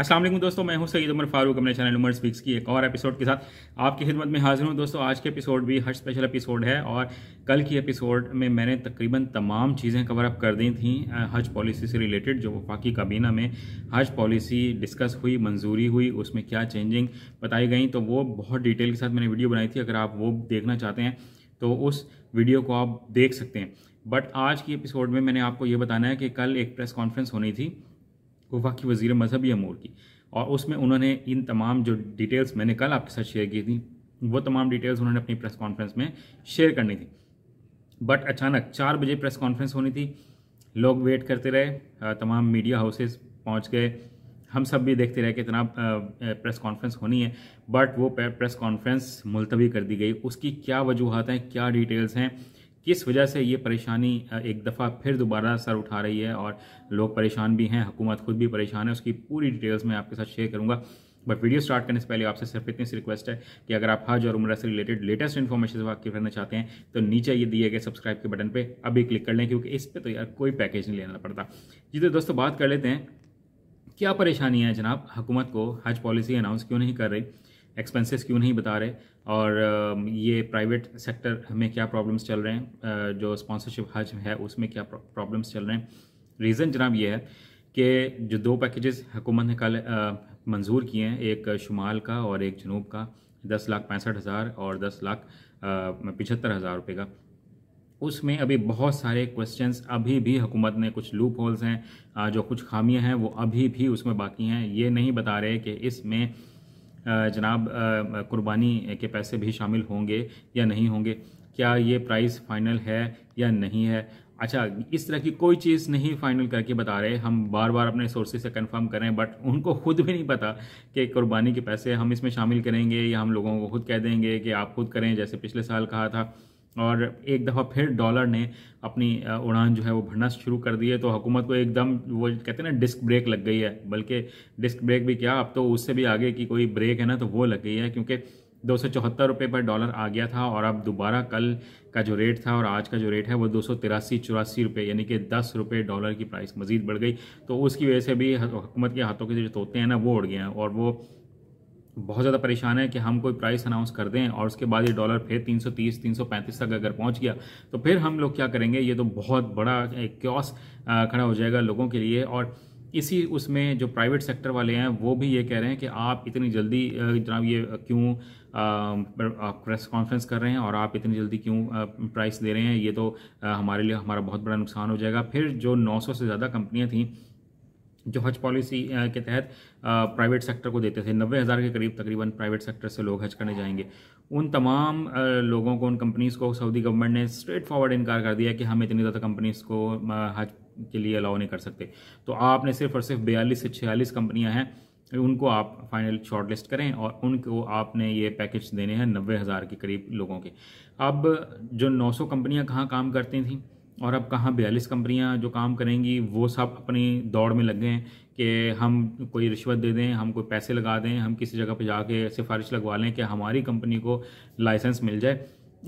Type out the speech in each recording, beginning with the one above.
असलम दोस्तों मैं हूं सईद उमर फारूक अपने चैनल उमर स्पीक्स की एक और एपिसोड के साथ आपकी खिदमत में हाजिर हूं दोस्तों आज के एपिसोड भी हर स्पेशल एपिसोड है और कल की एपिसोड में मैंने तकरीबन तमाम चीज़ें कवर अप कर दी थी हज पॉलिसी से रिलेटेड जो वफाकी काबीना में हज पॉलिसी डिस्कस हुई मंजूरी हुई उसमें क्या चेंजिंग बताई गई तो वो बहुत डिटेल के साथ मैंने वीडियो बनाई थी अगर आप वो देखना चाहते हैं तो उस वीडियो को आप देख सकते हैं बट आज की एपिसोड में मैंने आपको ये बताना है कि कल एक प्रेस कॉन्फ्रेंस होनी थी वफाकी वज़ी वजीर मजहबी अमूर की और उसमें उन्होंने इन तमाम जो डिटेल्स मैंने कल आपके साथ शेयर की थी वो तमाम डिटेल्स उन्होंने अपनी प्रेस कॉन्फ्रेंस में शेयर करनी थी बट अचानक चार बजे प्रेस कॉन्फ्रेंस होनी थी लोग वेट करते रहे तमाम मीडिया हाउसेस पहुंच गए हम सब भी देखते रहे कि इतना प्रेस कॉन्फ्रेंस होनी है बट वो प्रेस कॉन्फ्रेंस मुलतवी कर दी गई उसकी क्या वजूहत हैं क्या डिटेल्स हैं किस वजह से ये परेशानी एक दफ़ा फिर दोबारा सर उठा रही है और लोग परेशान भी हैं हुकूमत खुद भी परेशान है उसकी पूरी डिटेल्स मैं आपके साथ शेयर करूँगा बट वीडियो स्टार्ट करने से पहले आपसे सिर्फ इतनी सी रिक्वेस्ट है कि अगर आप हज और उम्र से रिलेटेड लेटेस्ट इन्फॉर्मेशन आपके करना चाहते हैं तो नीचे ये दिए गए सब्सक्राइब के बटन पे अभी क्लिक कर लें क्योंकि इस पर तो यार कोई पैकेज नहीं लेना पड़ता जी तो दोस्तों बात कर लेते हैं क्या परेशानी है जनाब हुकूमत को हज पॉलिसी अनाउंस क्यों नहीं कर रही एक्सपेंसेस क्यों नहीं बता रहे और ये प्राइवेट सेक्टर में क्या प्रॉब्लम्स चल रहे हैं जो स्पॉन्सरशिप हज है उसमें क्या प्रॉब्लम्स चल रहे हैं रीज़न जनाब ये है कि जो दो पैकेजेस हुकूमत ने कल मंजूर किए हैं एक शुमाल का और एक जनूब का दस लाख पैंसठ हज़ार और दस लाख पिछहत्तर हज़ार रुपये का उसमें अभी बहुत सारे क्वेश्चंस अभी भी हुकूमत ने कुछ लूप होल्स हैं जो कुछ खामियां हैं वो अभी भी उसमें बाकी हैं ये नहीं बता रहे कि इसमें जनाब कुर्बानी के पैसे भी शामिल होंगे या नहीं होंगे क्या ये प्राइस फाइनल है या नहीं है अच्छा इस तरह की कोई चीज़ नहीं फाइनल करके बता रहे हम बार बार अपने सोर्सेज से कंफर्म कर रहे हैं बट उनको खुद भी नहीं पता कि कुर्बानी के पैसे हम इसमें शामिल करेंगे या हम लोगों को खुद कह देंगे कि आप खुद करें जैसे पिछले साल कहा था और एक दफ़ा फिर डॉलर ने अपनी उड़ान जो है वो भरना शुरू कर दी है तो हुकूमत को एकदम वो कहते हैं ना डिस्क ब्रेक लग गई है बल्कि डिस्क ब्रेक भी क्या अब तो उससे भी आगे की कोई ब्रेक है ना तो वो लग गई है क्योंकि दो सौ चौहत्तर रुपये पर डॉलर आ गया था और अब दोबारा कल का जो रेट था और आज का जो रेट है वो दो सौ तिरासी चौरासी रुपये यानी कि दस रुपये डॉलर की प्राइस मज़ीद बढ़ गई तो उसकी वजह से भी हुकूमत के हाथों के जो तोते हैं ना वो उड़ गए हैं और वो बहुत ज़्यादा परेशान है कि हम कोई प्राइस अनाउंस कर दें और उसके बाद ये डॉलर फिर 330 335 तक अगर पहुंच गया तो फिर हम लोग क्या करेंगे ये तो बहुत बड़ा एक क्योस खड़ा हो जाएगा लोगों के लिए और इसी उसमें जो प्राइवेट सेक्टर वाले हैं वो भी ये कह रहे हैं कि आप इतनी जल्दी जनाब ये क्यों प्रेस कॉन्फ्रेंस कर रहे हैं और आप इतनी जल्दी क्यों प्राइस दे रहे हैं ये तो हमारे लिए हमारा बहुत बड़ा नुकसान हो जाएगा फिर जो 900 से ज़्यादा कंपनियां थीं जो हज पॉलिसी के तहत प्राइवेट सेक्टर को देते थे नब्बे हज़ार के करीब तकरीबन प्राइवेट सेक्टर से लोग हज करने जाएंगे उन तमाम लोगों को उन कंपनीज़ को सऊदी गवर्नमेंट ने स्ट्रेट फॉरवर्ड इनकार कर दिया कि हम इतनी ज़्यादा कंपनीज़ को हज के लिए अलाउ नहीं कर सकते तो आपने सिर्फ और सिर्फ बयालीस से छियालीस कंपनियाँ हैं उनको आप फाइनल शॉर्ट लिस्ट करें और उनको आपने ये पैकेज देने हैं नब्बे हज़ार के करीब लोगों के अब जो नौ सौ कंपनियाँ कहाँ काम करती थी और अब कहाँ बयालीस कंपनियाँ जो काम करेंगी वो सब अपनी दौड़ में लग गए कि हम कोई रिश्वत दे दें हम कोई पैसे लगा दें हम किसी जगह पर जाके सिफारिश लगवा लें कि हमारी कंपनी को लाइसेंस मिल जाए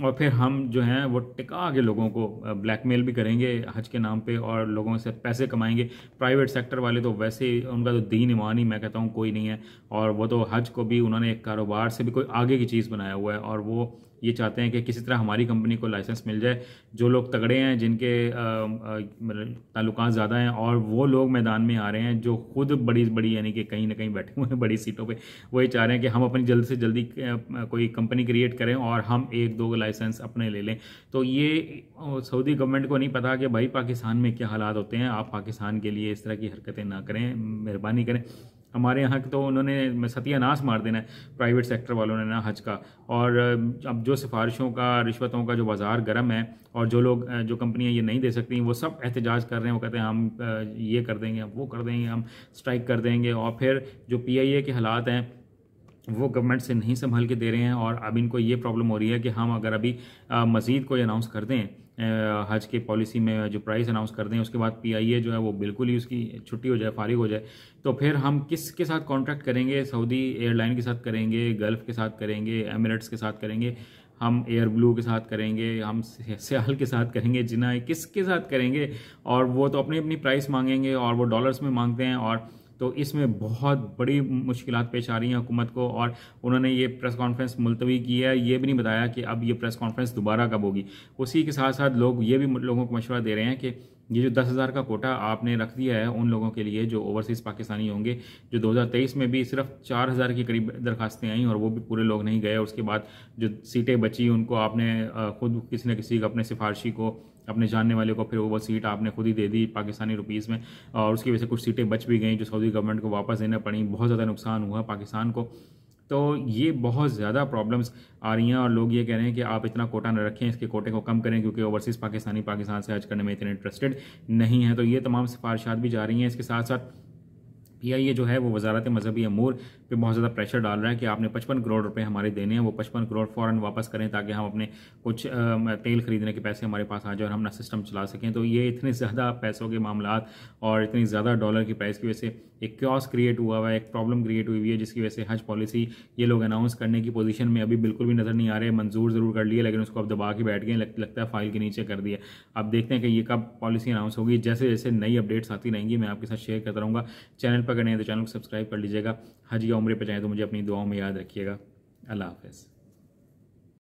और फिर हम जो हैं वो टिका के लोगों को ब्लैकमेल भी करेंगे हज के नाम पे और लोगों से पैसे कमाएंगे प्राइवेट सेक्टर वाले तो वैसे ही उनका तो दीन ईमान ही मैं कहता हूँ कोई नहीं है और वो तो हज को भी उन्होंने एक कारोबार से भी कोई आगे की चीज़ बनाया हुआ है और वो ये चाहते हैं कि किसी तरह हमारी कंपनी को लाइसेंस मिल जाए जो लोग तगड़े हैं जिनके मतलब ताल्लुक ज़्यादा हैं और वो लोग मैदान में आ रहे हैं जो खुद बड़ी बड़ी यानी कि कहीं ना कहीं बैठे हुए हैं बड़ी सीटों पर वो ये चाह रहे हैं कि हम अपनी जल्द से जल्दी कोई कंपनी क्रिएट करें और हम एक दो लाइसेंस अपने ले लें तो ये सऊदी गवर्नमेंट को नहीं पता कि भाई पाकिस्तान में क्या हालात होते हैं आप पाकिस्तान के लिए इस तरह की हरकतें ना करें मेहरबानी करें हमारे यहाँ तो उन्होंने सत्यानाश मार देना है प्राइवेट सेक्टर वालों ने ना हज का और अब जो सिफारिशों का रिश्वतों का जो बाज़ार गर्म है और जो लोग जो कंपनियाँ ये नहीं दे सकती वो सब एहतजाज कर रहे हैं वो कहते हैं हम ये कर देंगे हम वो कर देंगे हम स्ट्राइक कर देंगे और फिर जो पी के हालात हैं वो गवर्नमेंट से नहीं संभाल के दे रहे हैं और अब इनको ये प्रॉब्लम हो रही है कि हम अगर अभी मज़ीद कोई अनाउंस कर दें हज के पॉलिसी में जो प्राइस अनाउंस कर दें उसके बाद पीआईए जो है वो बिल्कुल ही उसकी छुट्टी हो जाए फारिग हो जाए तो फिर हम किस के साथ कॉन्ट्रैक्ट करेंगे सऊदी एयरलाइन के साथ करेंगे गल्फ़ के साथ करेंगे एमिरेट्स के साथ करेंगे हम एयर ब्लू के साथ करेंगे हम सियाल के साथ करेंगे जिना किस के साथ करेंगे और वो तो अपनी अपनी प्राइस मांगेंगे और वो डॉलर्स में मांगते हैं और तो इसमें बहुत बड़ी मुश्किल पेश आ रही हैं हुकूमत को और उन्होंने ये प्रेस कॉन्फ्रेंस मुलतवी की है ये भी नहीं बताया कि अब ये प्रेस कॉन्फ्रेंस दोबारा कब होगी उसी के साथ साथ लोग ये भी लोगों को मशवरा दे रहे हैं कि ये जो दस हज़ार का कोटा आपने रख दिया है उन लोगों के लिए जो ओवरसीज़ पाकिस्तानी होंगे जो 2023 में भी सिर्फ चार हज़ार के करीब दरखास्तें आई और वो भी पूरे लोग नहीं गए उसके बाद जो सीटें बची उनको आपने खुद किसी न किसी अपने सिफारशी को अपने जानने वाले को फिर वो सीट आपने खुद ही दे दी पाकिस्तानी रुपीज़ में और उसकी वजह से कुछ सीटें बच भी गई जो सऊदी गवर्नमेंट को वापस देना पड़ी बहुत ज़्यादा नुकसान हुआ पाकिस्तान को तो ये बहुत ज़्यादा प्रॉब्लम्स आ रही हैं और लोग ये कह रहे हैं कि आप इतना कोटा न रखें इसके कोटे को कम करें क्योंकि ओवरसीज़ पाकिस्तानी पाकिस्तान से हज करने में इतने इंटरेस्टेड नहीं है तो ये तमाम सिफारिशा भी जा रही हैं इसके साथ साथ पीआईए जो है वो वजारत मजहबी अमूर पे बहुत ज़्यादा प्रेशर डाल रहा है कि आपने पचपन करोड़ रुपए हमारे देने हैं वो पचपन करोड़ फ़ौरन वापस करें ताकि हम अपने कुछ तेल ख़रीदने के पैसे हमारे पास आ जाए और हम अपना सिस्टम चला सकें तो ये इतने ज़्यादा पैसों के मामला और इतनी ज़्यादा डॉलर की प्राइस की वजह से एक क्रॉस क्रिएट हुआ हुआ है एक प्रॉब्लम क्रिएट हुई हुई है जिसकी वजह से हज पॉलिसी ये लोग अनाउंस करने की पोजीशन में अभी बिल्कुल भी नज़र नहीं आ रहे मंजूर ज़रूर कर लिए लेकिन उसको अब दबा के बैठ गए लगता है फाइल के नीचे कर दिया अब देखते हैं कि ये कब पॉलिसी अनाउंस होगी जैसे जैसे नई अपडेट्स आती रहेंगी मैं आपके साथ शेयर करता रहूँगा चैनल पर पकड़ने अगर नहीं तो चैनल को सब्सक्राइब कर लीजिएगा हज या उम्र पर जाएँ तो मुझे अपनी दुआओं में याद रखिएगा अल्लाह हाफिज़